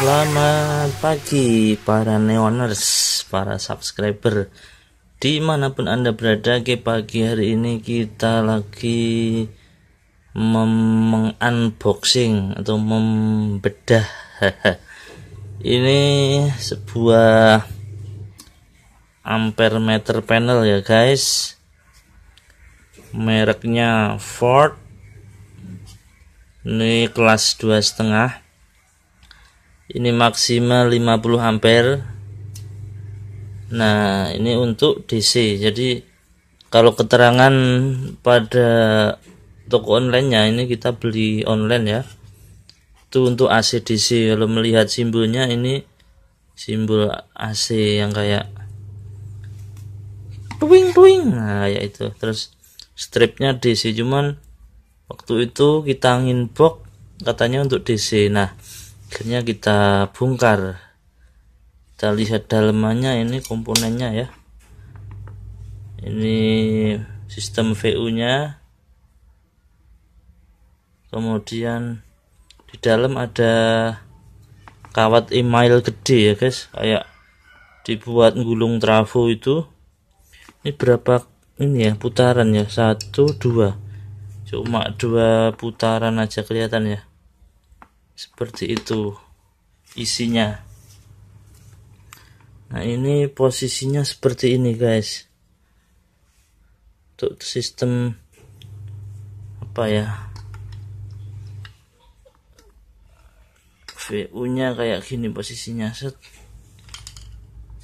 Selamat pagi para neoners, para subscriber Dimanapun anda berada ke pagi hari ini kita lagi Mengunboxing atau membedah Ini sebuah ampere meter panel ya guys Mereknya Ford Ini kelas dua setengah ini maksimal 50 ampere nah ini untuk DC jadi kalau keterangan pada toko online nya ini kita beli online ya itu untuk AC DC kalau melihat simbolnya ini simbol AC yang kayak tuing tuing nah ya itu terus stripnya DC cuman waktu itu kita angin box katanya untuk DC nah akhirnya kita bongkar kita lihat dalamannya ini komponennya ya ini sistem VU nya kemudian di dalam ada kawat email gede ya guys kayak dibuat gulung trafo itu ini berapa ini ya putaran ya satu dua cuma dua putaran aja kelihatan ya seperti itu isinya nah ini posisinya seperti ini guys untuk sistem apa ya VU nya kayak gini posisinya set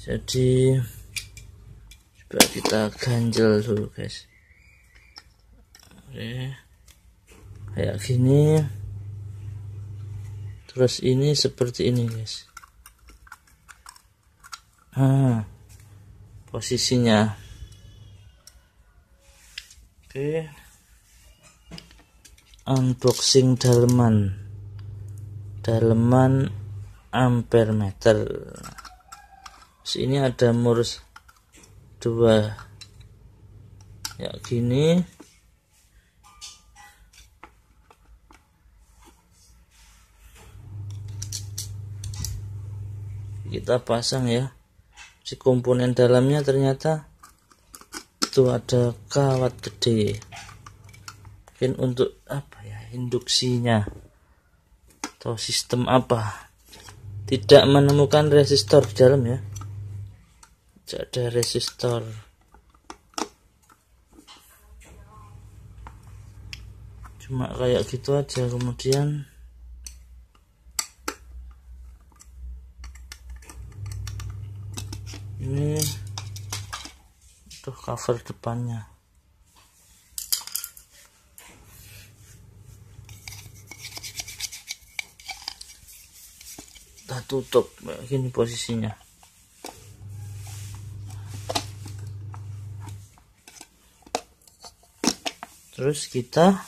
jadi coba kita ganjel dulu guys oke kayak gini brush ini seperti ini guys ah posisinya oke okay. unboxing daleman daleman ampere meter Terus ini ada murus dua ya gini kita pasang ya si komponen dalamnya ternyata itu ada kawat gede mungkin untuk apa ya induksinya atau sistem apa tidak menemukan resistor di dalam ya tidak ada resistor cuma kayak gitu aja kemudian ini tuh cover depannya kita tutup begini posisinya terus kita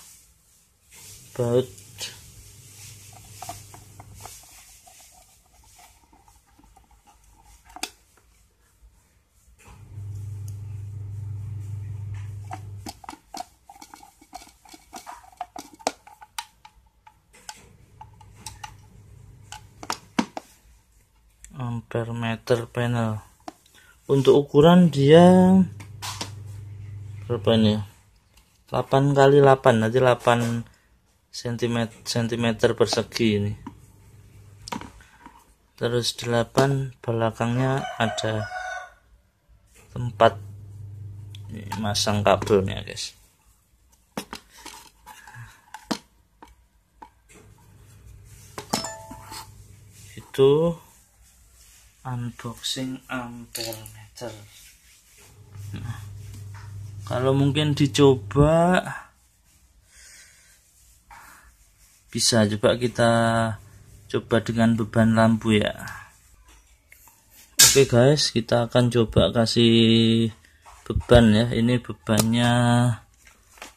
baut ampere meter panel untuk ukuran dia berapa ini 8 kali 8 nanti 8 cm cm persegi ini terus 8 belakangnya ada tempat masang kabelnya guys itu unboxing ampere meter nah, kalau mungkin dicoba bisa coba kita coba dengan beban lampu ya oke guys kita akan coba kasih beban ya ini bebannya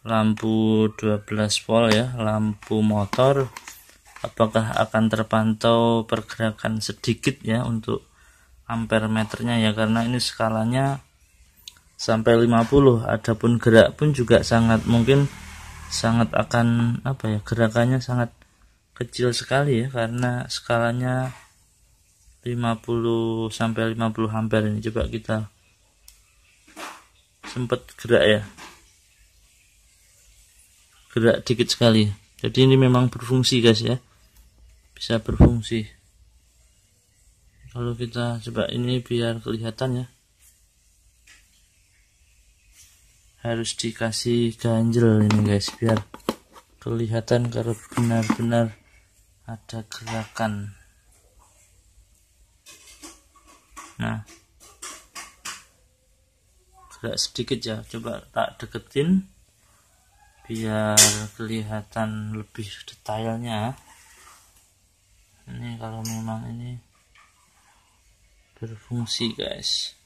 lampu 12 volt ya lampu motor apakah akan terpantau pergerakan sedikit ya untuk ampere meternya ya karena ini skalanya sampai 50 adapun gerak pun juga sangat mungkin sangat akan apa ya gerakannya sangat kecil sekali ya karena skalanya 50 sampai 50 ampere ini coba kita sempat gerak ya gerak dikit sekali jadi ini memang berfungsi guys ya bisa berfungsi kalau kita coba ini biar kelihatan ya harus dikasih ganjel ini guys biar kelihatan kalau benar-benar ada gerakan nah gerak sedikit ya coba tak deketin biar kelihatan lebih detailnya ini kalau memang ini berfungsi guys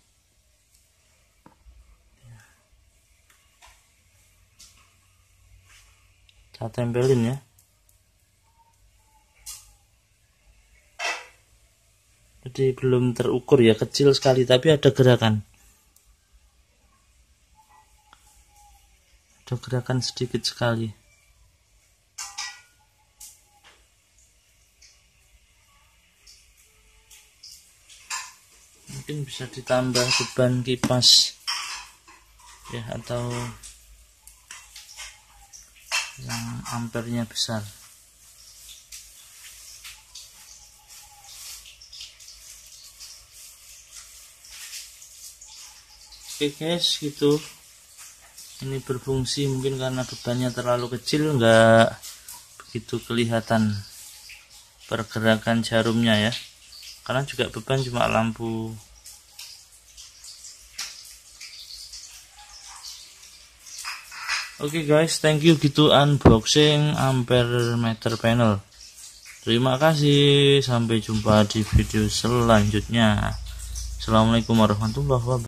kita tempelin ya jadi belum terukur ya kecil sekali tapi ada gerakan ada gerakan sedikit sekali mungkin bisa ditambah beban kipas ya atau yang ampernya besar oke guys gitu ini berfungsi mungkin karena bebannya terlalu kecil enggak begitu kelihatan pergerakan jarumnya ya karena juga beban cuma lampu Oke okay guys, thank you gitu unboxing meter panel. Terima kasih, sampai jumpa di video selanjutnya. Assalamualaikum warahmatullahi wabarakatuh.